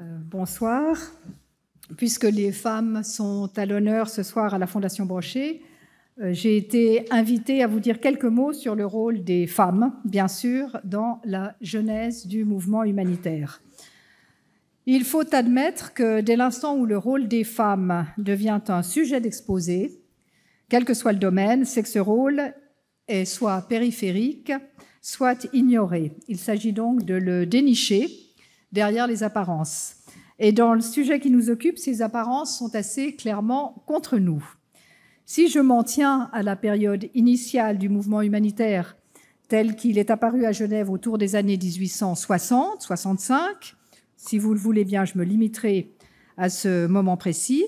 Euh, bonsoir. Puisque les femmes sont à l'honneur ce soir à la Fondation Brochet, euh, j'ai été invitée à vous dire quelques mots sur le rôle des femmes, bien sûr, dans la genèse du mouvement humanitaire. Il faut admettre que dès l'instant où le rôle des femmes devient un sujet d'exposé, quel que soit le domaine, c'est que ce rôle est soit périphérique, soit ignoré. Il s'agit donc de le dénicher derrière les apparences. Et dans le sujet qui nous occupe, ces apparences sont assez clairement contre nous. Si je m'en tiens à la période initiale du mouvement humanitaire tel qu'il est apparu à Genève autour des années 1860-65, si vous le voulez bien, je me limiterai à ce moment précis.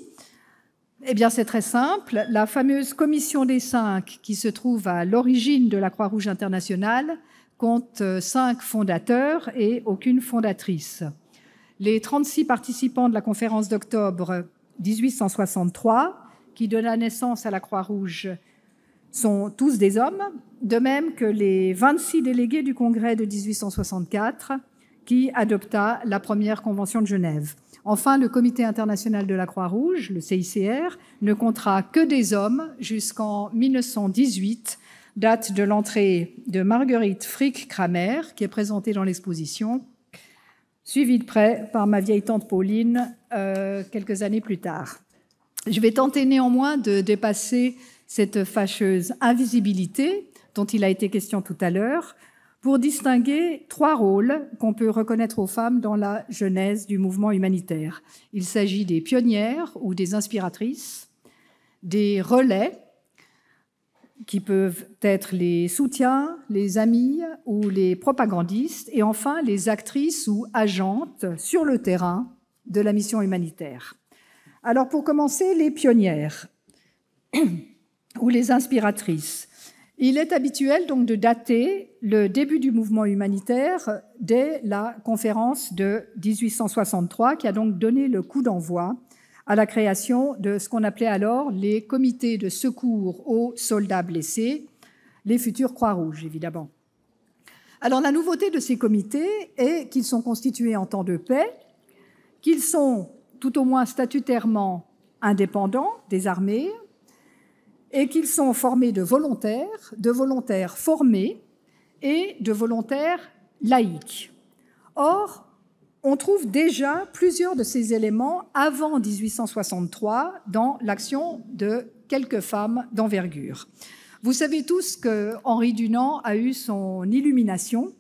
Eh bien, c'est très simple. La fameuse commission des cinq qui se trouve à l'origine de la Croix-Rouge internationale compte cinq fondateurs et aucune fondatrice. Les 36 participants de la conférence d'octobre 1863, qui donna naissance à la Croix-Rouge, sont tous des hommes, de même que les 26 délégués du Congrès de 1864, qui adopta la première Convention de Genève. Enfin, le Comité international de la Croix-Rouge, le CICR, ne comptera que des hommes jusqu'en 1918, date de l'entrée de Marguerite Frick-Kramer, qui est présentée dans l'exposition, suivie de près par ma vieille tante Pauline euh, quelques années plus tard. Je vais tenter néanmoins de dépasser cette fâcheuse invisibilité dont il a été question tout à l'heure, pour distinguer trois rôles qu'on peut reconnaître aux femmes dans la genèse du mouvement humanitaire. Il s'agit des pionnières ou des inspiratrices, des relais qui peuvent être les soutiens, les amis ou les propagandistes, et enfin les actrices ou agentes sur le terrain de la mission humanitaire. Alors pour commencer, les pionnières ou les inspiratrices. Il est habituel donc de dater le début du mouvement humanitaire dès la conférence de 1863 qui a donc donné le coup d'envoi à la création de ce qu'on appelait alors les comités de secours aux soldats blessés, les futurs Croix-Rouges évidemment. Alors la nouveauté de ces comités est qu'ils sont constitués en temps de paix, qu'ils sont tout au moins statutairement indépendants des armées et qu'ils sont formés de volontaires, de volontaires formés et de volontaires laïcs. Or, on trouve déjà plusieurs de ces éléments avant 1863 dans l'action de quelques femmes d'envergure. Vous savez tous que Henri Dunant a eu son illumination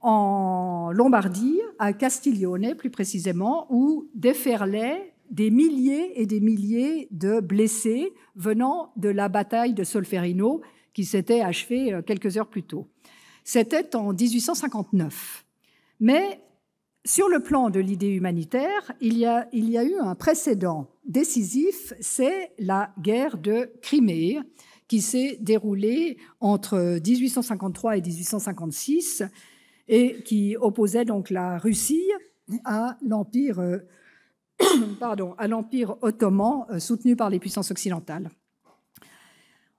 en Lombardie, à Castiglione plus précisément, où déferlaient des milliers et des milliers de blessés venant de la bataille de Solferino qui s'était achevée euh, quelques heures plus tôt. C'était en 1859. Mais sur le plan de l'idée humanitaire, il y, a, eu un précédent décisif, c'est la guerre de Crimée qui s'est déroulée entre 1853 et 1856 et qui opposait donc la Russie à l'empire à l'empire ottoman euh, soutenu par les puissances occidentales.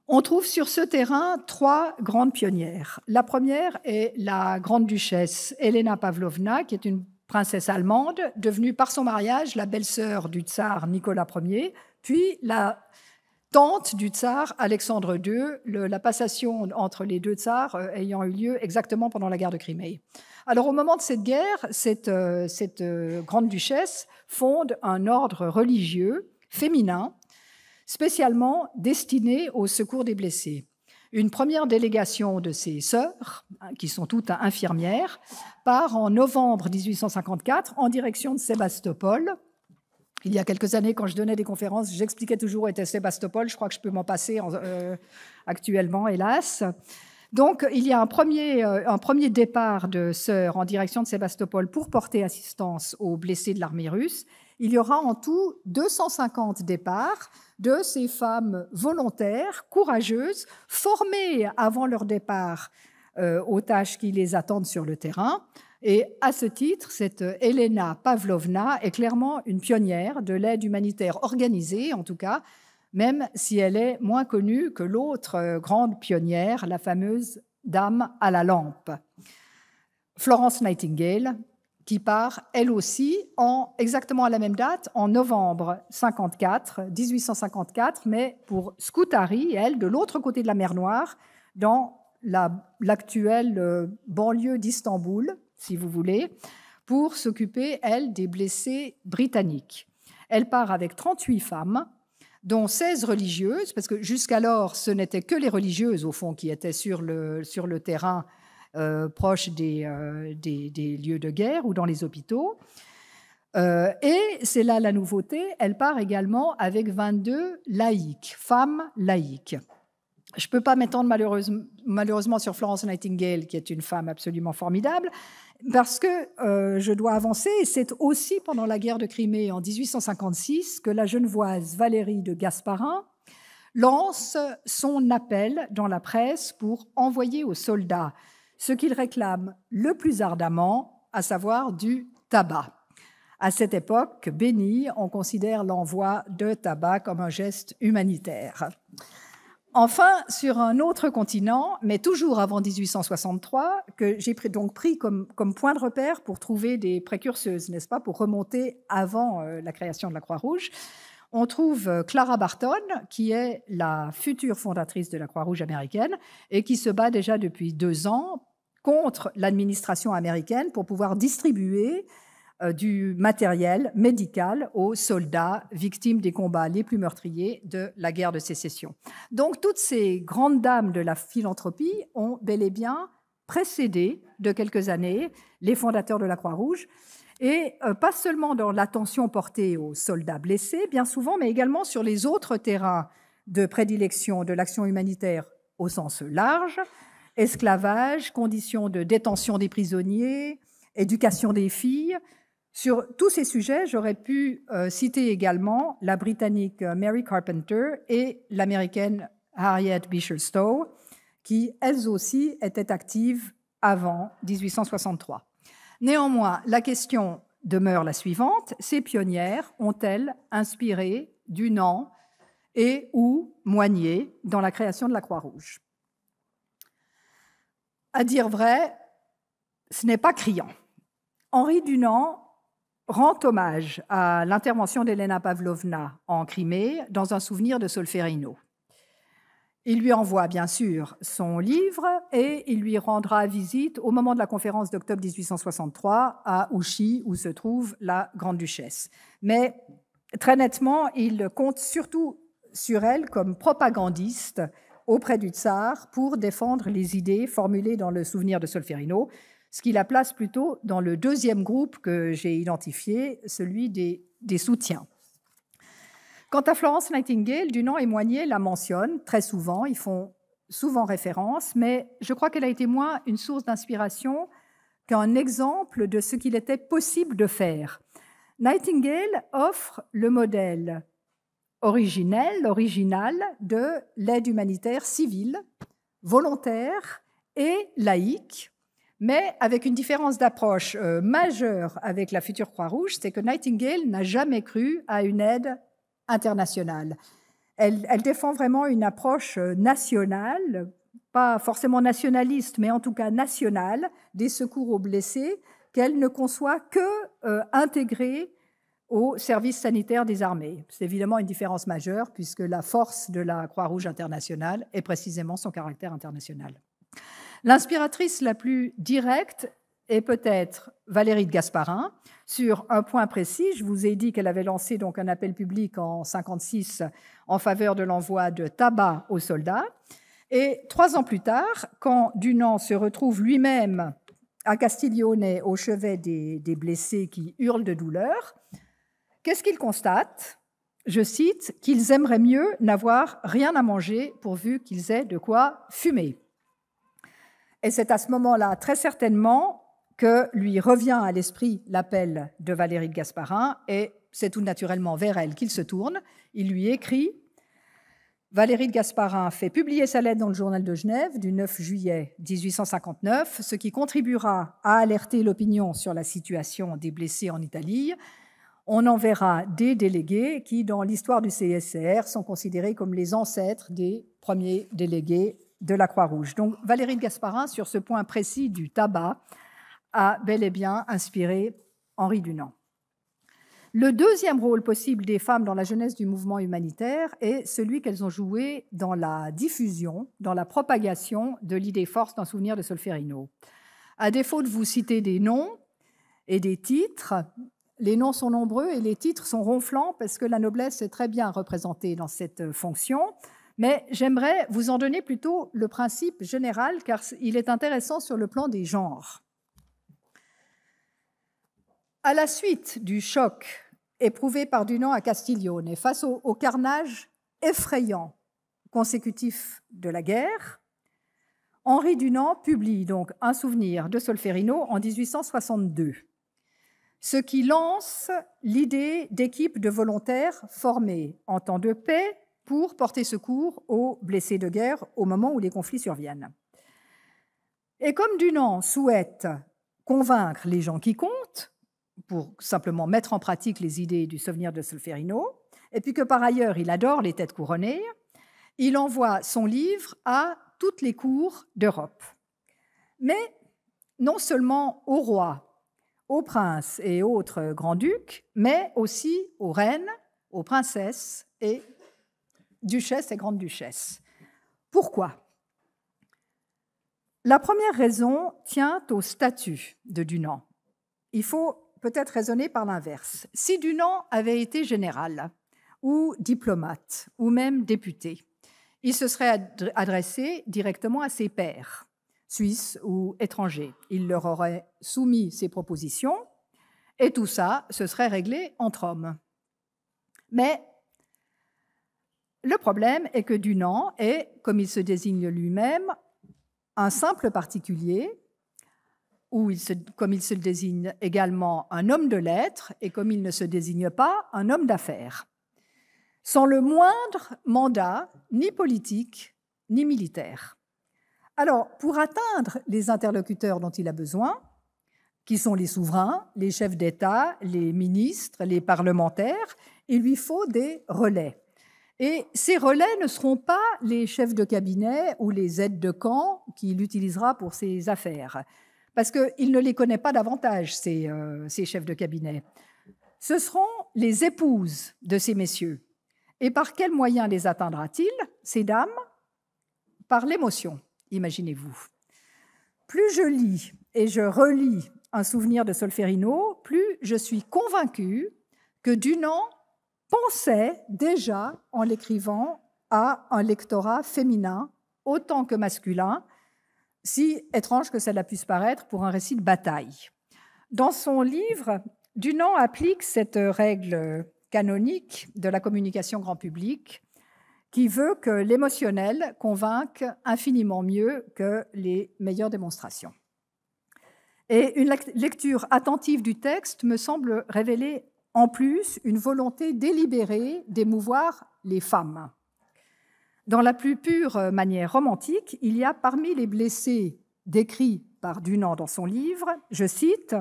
On trouve sur ce terrain trois grandes pionnières. La première est la grande duchesse Elena Pavlovna, qui est une princesse allemande, devenue par son mariage la belle-sœur du tsar Nicolas Ier, puis la tante du tsar Alexandre II, la passation entre les deux tsars euh, ayant eu lieu exactement pendant la guerre de Crimée. Alors au moment de cette guerre, cette, euh, euh, grande duchesse fonde un ordre religieux féminin spécialement destiné au secours des blessés. Une première délégation de ses sœurs, hein, qui sont toutes infirmières, part en novembre 1854 en direction de Sébastopol. Il y a quelques années, quand je donnais des conférences, j'expliquais toujours où était Sébastopol. Je crois que je peux m'en passer euh, actuellement, hélas. Donc, il y a un euh, un premier départ de sœurs en direction de Sébastopol pour porter assistance aux blessés de l'armée russe. Il y aura en tout 250 départs de ces femmes volontaires, courageuses, formées avant leur départ euh, aux tâches qui les attendent sur le terrain. Et à ce titre, cette Elena Pavlovna est clairement une pionnière de l'aide humanitaire organisée, en tout cas, même si elle est moins connue que l'autre euh, grande pionnière, la fameuse Dame à la lampe. Florence Nightingale, qui part, elle aussi, en, exactement à la même date, en novembre 54, 1854, mais pour Scutari, elle, de l'autre côté de la mer Noire, dans l'actuelle euh, banlieue d'Istanbul, si vous voulez, pour s'occuper, elle, des blessés britanniques. Elle part avec 38 femmes, dont 16 religieuses, parce que jusqu'alors, ce n'étaient que les religieuses, au fond, qui étaient sur le, sur le terrain euh, proche euh, des, lieux de guerre ou dans les hôpitaux. Euh, et c'est là la nouveauté, elle part également avec 22 laïques femmes laïques. Je ne peux pas m'étendre malheureusement, sur Florence Nightingale, qui est une femme absolument formidable, parce que je dois avancer, et c'est aussi pendant la guerre de Crimée en 1856 que la genevoise Valérie de Gasparin lance son appel dans la presse pour envoyer aux soldats ce qu'il réclame le plus ardemment, à savoir du tabac. À cette époque, bénie, on considère l'envoi de tabac comme un geste humanitaire. Enfin, sur un autre continent, mais toujours avant 1863, que j'ai donc pris comme, comme, point de repère pour trouver des précurseuses, n'est-ce pas, pour remonter avant euh, la création de la Croix-Rouge, on trouve euh, Clara Barton, qui est la future fondatrice de la Croix-Rouge américaine et qui se bat déjà depuis deux ans contre l'administration américaine pour pouvoir distribuer euh, du matériel médical aux soldats victimes des combats les plus meurtriers de la guerre de sécession. Donc toutes ces grandes dames de la philanthropie ont bel et bien précédé de quelques années les fondateurs de la Croix-Rouge, et euh, pas seulement dans l'attention portée aux soldats blessés, bien souvent, mais également sur les autres terrains de prédilection de l'action humanitaire au sens large, esclavage, conditions de détention des prisonniers, éducation des filles. Sur tous ces sujets, j'aurais pu euh, citer également la Britannique euh, Mary Carpenter et l'Américaine Harriet Beecher Stowe, qui elles aussi étaient actives avant 1863. Néanmoins, la question demeure la suivante. Ces pionnières ont-elles inspiré Dunant et ou Moigné dans la création de la Croix-Rouge à dire vrai, ce n'est pas criant. Henri Dunant rend hommage à l'intervention d'Elena Pavlovna en Crimée dans un souvenir de Solferino. Il lui envoie bien sûr son livre et il lui rendra visite au moment de la conférence d'octobre 1863 à Ouchy où se trouve la grande-duchesse. Mais très nettement, il compte surtout sur elle comme propagandiste auprès du tsar pour défendre les idées formulées dans le souvenir de Solferino, ce qui la place plutôt dans le deuxième groupe que j'ai identifié, celui des, soutiens. Quant à Florence Nightingale, du nom émoigné, la mentionne très souvent, ils font souvent référence, mais je crois qu'elle a été moins une source d'inspiration qu'un exemple de ce qu'il était possible de faire. Nightingale offre le modèle originelle, originale de l'aide humanitaire civile, volontaire et laïque, mais avec une différence d'approche euh, majeure avec la future Croix-Rouge, c'est que Nightingale n'a jamais cru à une aide internationale. Elle, défend vraiment une approche euh, nationale, pas forcément nationaliste, mais en tout cas nationale, des secours aux blessés, qu'elle ne conçoit que euh, intégrée au service sanitaire des armées. C'est évidemment une différence majeure puisque la force de la Croix-Rouge internationale est précisément son caractère international. L'inspiratrice la plus directe est peut-être Valérie de Gasparin. Sur un point précis, je vous ai dit qu'elle avait lancé donc un appel public en 56 en faveur de l'envoi de tabac aux soldats. Et trois ans plus tard, quand Dunant se retrouve lui-même à Castiglione au chevet des blessés qui hurlent de douleur, Qu'est-ce qu'ils constatent Je cite, qu'ils aimeraient mieux n'avoir rien à manger pourvu qu'ils aient de quoi fumer. Et c'est à ce moment-là, très certainement, que lui revient à l'esprit l'appel de Valérie de Gasparin, et c'est tout naturellement vers elle qu'il se tourne. Il lui écrit Valérie de Gasparin fait publier sa lettre dans le journal de Genève du 9 juillet 1859, ce qui contribuera à alerter l'opinion sur la situation des blessés en Italie on enverra des délégués qui, dans l'histoire du CSR, sont considérés comme les ancêtres des premiers délégués de la Croix-Rouge. Donc Valérie Gasparin, sur ce point précis du tabac, a bel et bien inspiré Henri Dunant. Le deuxième rôle possible des femmes dans la jeunesse du mouvement humanitaire est celui qu'elles ont joué dans la diffusion, dans la propagation de l'idée force d'un souvenir de Solferino. À défaut de vous citer des noms et des titres, les noms sont nombreux et les titres sont ronflants parce que la noblesse est très bien représentée dans cette euh, fonction. Mais j'aimerais vous en donner plutôt le principe général car il est intéressant sur le plan des genres. À la suite du choc éprouvé par Dunant à Castiglione et face au, carnage effrayant consécutif de la guerre, Henri Dunant publie donc un souvenir de Solferino en 1862 ce qui lance l'idée d'équipes de volontaires formées en temps de paix pour porter secours aux blessés de guerre au moment où les conflits surviennent. Et comme Dunant souhaite convaincre les gens qui comptent, pour simplement mettre en pratique les idées du souvenir de Solferino, et puis que par ailleurs il adore les têtes couronnées, il envoie son livre à toutes les cours d'Europe. Mais non seulement au roi aux princes et autres grands-ducs, mais aussi aux reines, aux princesses et duchesses et grandes-duchesses. Pourquoi La première raison tient au statut de Dunant. Il faut peut-être raisonner par l'inverse. Si Dunant avait été général, ou diplomate, ou même député, il se serait adressé directement à ses pairs. Suisse ou étranger, Il leur aurait soumis ses propositions et tout ça se serait réglé entre hommes. Mais le problème est que Dunant est, comme il se désigne lui-même, un simple particulier, ou comme il se désigne également un homme de lettres, et comme il ne se désigne pas, un homme d'affaires, sans le moindre mandat, ni politique, ni militaire. Alors, pour atteindre les interlocuteurs dont il a besoin, qui sont les souverains, les chefs d'État, les ministres, les parlementaires, il lui faut des relais. Et ces relais ne seront pas les chefs de cabinet ou les aides de camp qu'il utilisera pour ses affaires, parce qu'il ne les connaît pas davantage, euh, ces, chefs de cabinet. Ce seront les épouses de ces messieurs. Et par quels moyens les atteindra-t-il, ces dames Par l'émotion imaginez-vous. Plus je lis et je relis un souvenir de Solferino, plus je suis convaincue que Dunant pensait déjà, en l'écrivant, à un lectorat féminin autant que masculin, si étrange que cela puisse paraître pour un récit de bataille. Dans son livre, Dunant applique cette règle canonique de la communication grand public qui veut que l'émotionnel convainque infiniment mieux que les meilleures démonstrations. Et une lecture attentive du texte me semble révéler en plus une volonté délibérée d'émouvoir les femmes. Dans la plus pure manière romantique, il y a parmi les blessés décrits par Dunant dans son livre, je cite,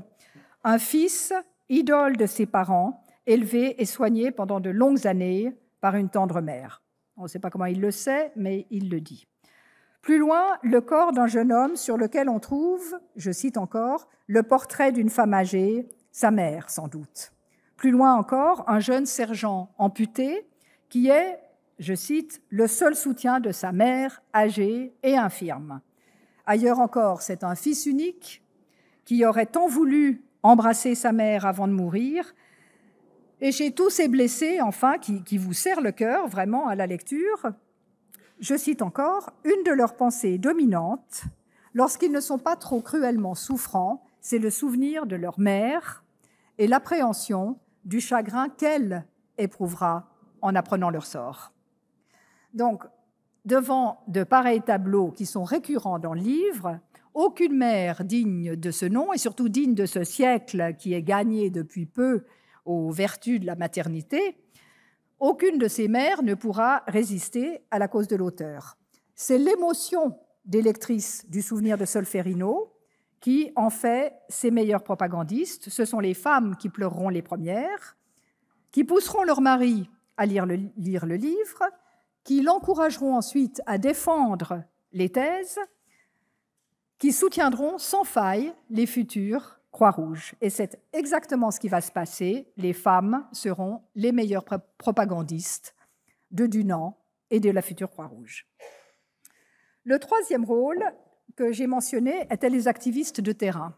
un fils, idole de ses parents, élevé et soigné pendant de longues années par une tendre mère. On ne sait pas comment il le sait, mais il le dit. Plus loin, le corps d'un jeune homme sur lequel on trouve, je cite encore, le portrait d'une femme âgée, sa mère sans doute. Plus loin encore, un jeune sergent amputé qui est, je cite, le seul soutien de sa mère âgée et infirme. Ailleurs encore, c'est un fils unique qui aurait tant voulu embrasser sa mère avant de mourir et chez tous ces blessés, enfin, qui, vous serrent le cœur vraiment à la lecture, je cite encore, une de leurs pensées dominantes, lorsqu'ils ne sont pas trop cruellement souffrants, c'est le souvenir de leur mère et l'appréhension du chagrin qu'elle éprouvera en apprenant leur sort. Donc, devant de pareils tableaux qui sont récurrents dans le livre, aucune mère digne de ce nom et surtout digne de ce siècle qui est gagné depuis peu aux vertus de la maternité, aucune de ces mères ne pourra résister à la cause de l'auteur. C'est l'émotion des lectrices du souvenir de Solferino qui en fait ses meilleurs propagandistes. Ce sont les femmes qui pleureront les premières, qui pousseront leur mari à lire le, lire le livre, qui l'encourageront ensuite à défendre les thèses, qui soutiendront sans faille les futurs rouge Et c'est exactement ce qui va se passer. Les femmes seront les meilleures propagandistes de Dunant et de la future Croix-Rouge. Le troisième rôle que j'ai mentionné était les activistes de terrain.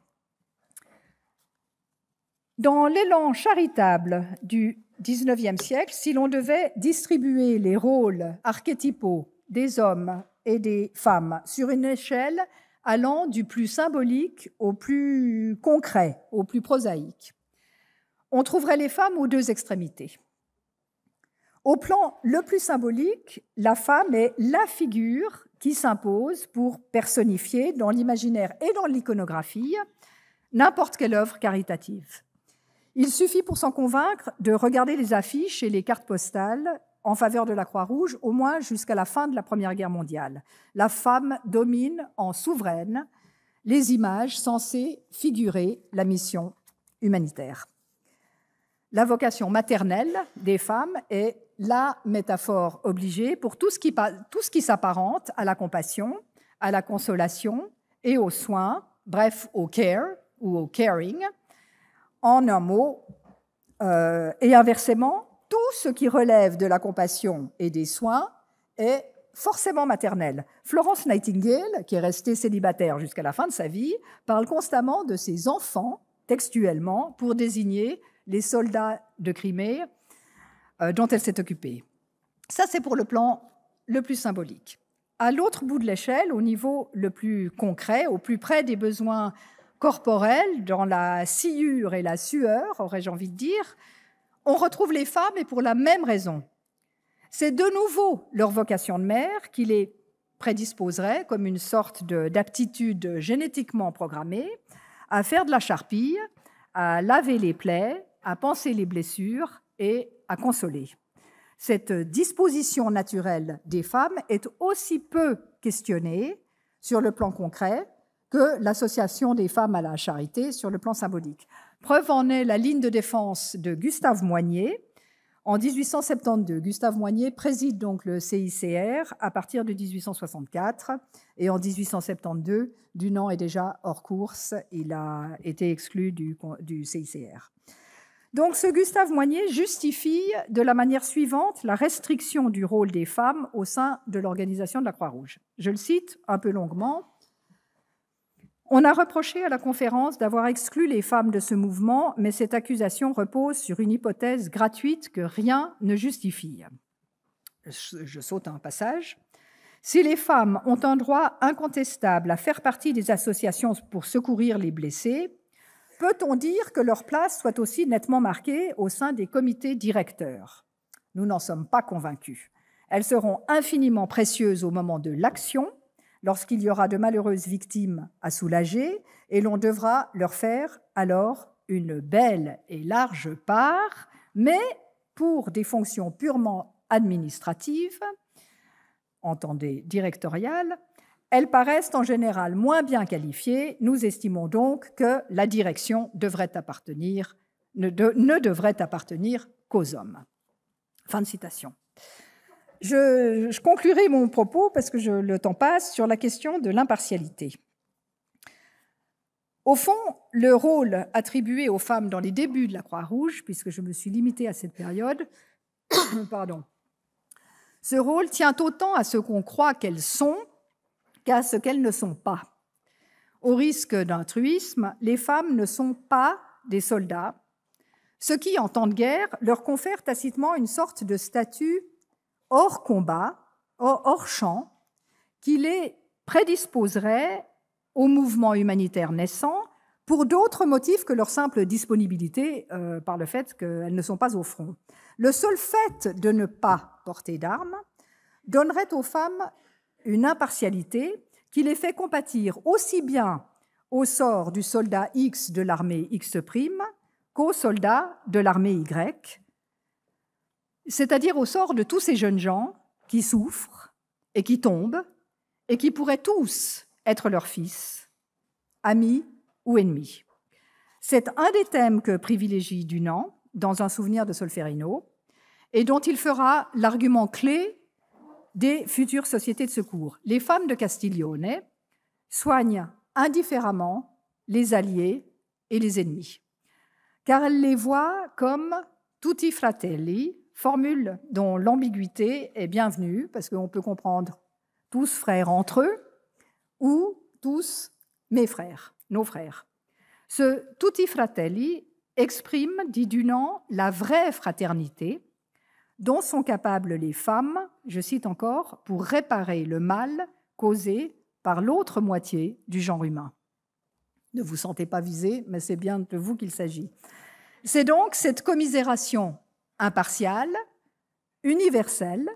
Dans l'élan charitable du XIXe siècle, si l'on devait distribuer les rôles archétypaux des hommes et des femmes sur une échelle allant du plus symbolique au plus concret, au plus prosaïque. On trouverait les femmes aux deux extrémités. Au plan le plus symbolique, la femme est la figure qui s'impose pour personnifier dans l'imaginaire et dans l'iconographie n'importe quelle œuvre caritative. Il suffit pour s'en convaincre de regarder les affiches et les cartes postales en faveur de la Croix-Rouge, au moins jusqu'à la fin de la Première Guerre mondiale. La femme domine en souveraine les images censées figurer la mission humanitaire. La vocation maternelle des femmes est la métaphore obligée pour tout ce qui, tout ce qui s'apparente à la compassion, à la consolation et aux soins, bref, au care ou au caring. En un mot, euh, et inversement, tout ce qui relève de la compassion et des soins est forcément maternel. Florence Nightingale, qui est restée célibataire jusqu'à la fin de sa vie, parle constamment de ses enfants, textuellement, pour désigner les soldats de Crimée euh, dont elle s'est occupée. Ça, c'est pour le plan le plus symbolique. À l'autre bout de l'échelle, au niveau le plus concret, au plus près des besoins corporels, dans la sciure et la sueur, aurais-je envie de dire, on retrouve les femmes et pour la même raison. C'est de nouveau leur vocation de mère qui les prédisposerait comme une sorte d'aptitude génétiquement programmée à faire de la charpille, à laver les plaies, à panser les blessures et à consoler. Cette disposition naturelle des femmes est aussi peu questionnée sur le plan concret que l'association des femmes à la charité sur le plan symbolique. Preuve en est la ligne de défense de Gustave Moignet. En 1872, Gustave Moignet préside donc le CICR à partir de 1864 et en 1872, Dunant est déjà hors course, il a été exclu du, CICR. Donc ce Gustave Moignet justifie de la manière suivante la restriction du rôle des femmes au sein de l'organisation de la Croix-Rouge. Je le cite un peu longuement. On a reproché à la conférence d'avoir exclu les femmes de ce mouvement, mais cette accusation repose sur une hypothèse gratuite que rien ne justifie. Je saute un passage. Si les femmes ont un droit incontestable à faire partie des associations pour secourir les blessés, peut-on dire que leur place soit aussi nettement marquée au sein des comités directeurs Nous n'en sommes pas convaincus. Elles seront infiniment précieuses au moment de l'action, lorsqu'il y aura de malheureuses victimes à soulager, et l'on devra leur faire alors une belle et large part, mais pour des fonctions purement administratives, entendez directoriales, elles paraissent en général moins bien qualifiées. Nous estimons donc que la direction devrait appartenir, ne devrait appartenir qu'aux hommes. Fin de citation je, conclurai mon propos, parce que je, le temps passe, sur la question de l'impartialité. Au fond, le rôle attribué aux femmes dans les débuts de la Croix-Rouge, puisque je me suis limitée à cette période, pardon, ce rôle tient autant à ce qu'on croit qu'elles sont qu'à ce qu'elles ne sont pas. Au risque d'un truisme, les femmes ne sont pas des soldats, ce qui, en temps de guerre, leur confère tacitement une sorte de statut hors combat, hors champ, qui les prédisposerait au mouvement humanitaire naissant pour d'autres motifs que leur simple disponibilité euh, par le fait qu'elles ne sont pas au front. Le seul fait de ne pas porter d'armes donnerait aux femmes une impartialité qui les fait compatir aussi bien au sort du soldat X de l'armée X' qu'au soldat de l'armée Y, c'est-à-dire au sort de tous ces jeunes gens qui souffrent et qui tombent et qui pourraient tous être leurs fils, amis ou ennemis. C'est un des thèmes que privilégie Dunant dans un souvenir de Solferino et dont il fera l'argument clé des futures sociétés de secours. Les femmes de Castiglione soignent indifféremment les alliés et les ennemis, car elles les voient comme tutti fratelli, Formule dont l'ambiguïté est bienvenue, parce qu'on peut comprendre tous frères entre eux, ou tous mes frères, nos frères. Ce tutti fratelli exprime, dit Dunant, la vraie fraternité dont sont capables les femmes, je cite encore, pour réparer le mal causé par l'autre moitié du genre humain. Ne vous sentez pas visé, mais c'est bien de vous qu'il s'agit. C'est donc cette commisération impartial, universel,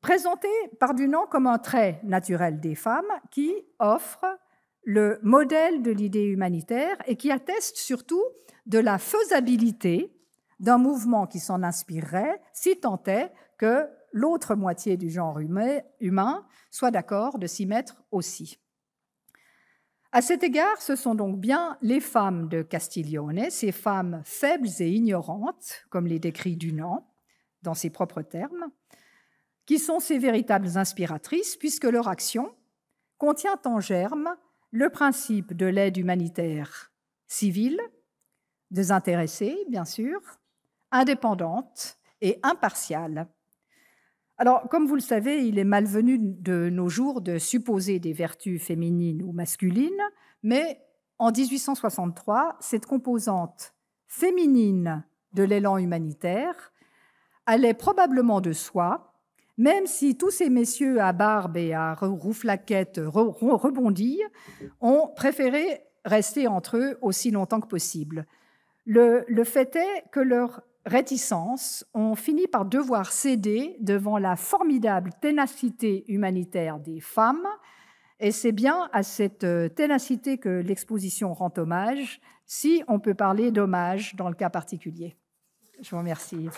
présenté par du nom comme un trait naturel des femmes qui offre le modèle de l'idée humanitaire et qui atteste surtout de la faisabilité d'un mouvement qui s'en inspirerait si tant est que l'autre moitié du genre humain soit d'accord de s'y mettre aussi. À cet égard, ce sont donc bien les femmes de Castiglione, ces femmes faibles et ignorantes, comme les décrit Dunant dans ses propres termes, qui sont ses véritables inspiratrices, puisque leur action contient en germe le principe de l'aide humanitaire civile, désintéressée, bien sûr, indépendante et impartiale, alors, comme vous le savez, il est malvenu de nos jours de supposer des vertus féminines ou masculines, mais en 1863, cette composante féminine de l'élan humanitaire allait probablement de soi, même si tous ces messieurs à barbe et à rouflaquette rebondis ont préféré rester entre eux aussi longtemps que possible. le fait est que leur réticence, on finit par devoir céder devant la formidable ténacité humanitaire des femmes, et c'est bien à cette euh, ténacité que l'exposition rend hommage, si on peut parler d'hommage dans le cas particulier. Je vous remercie.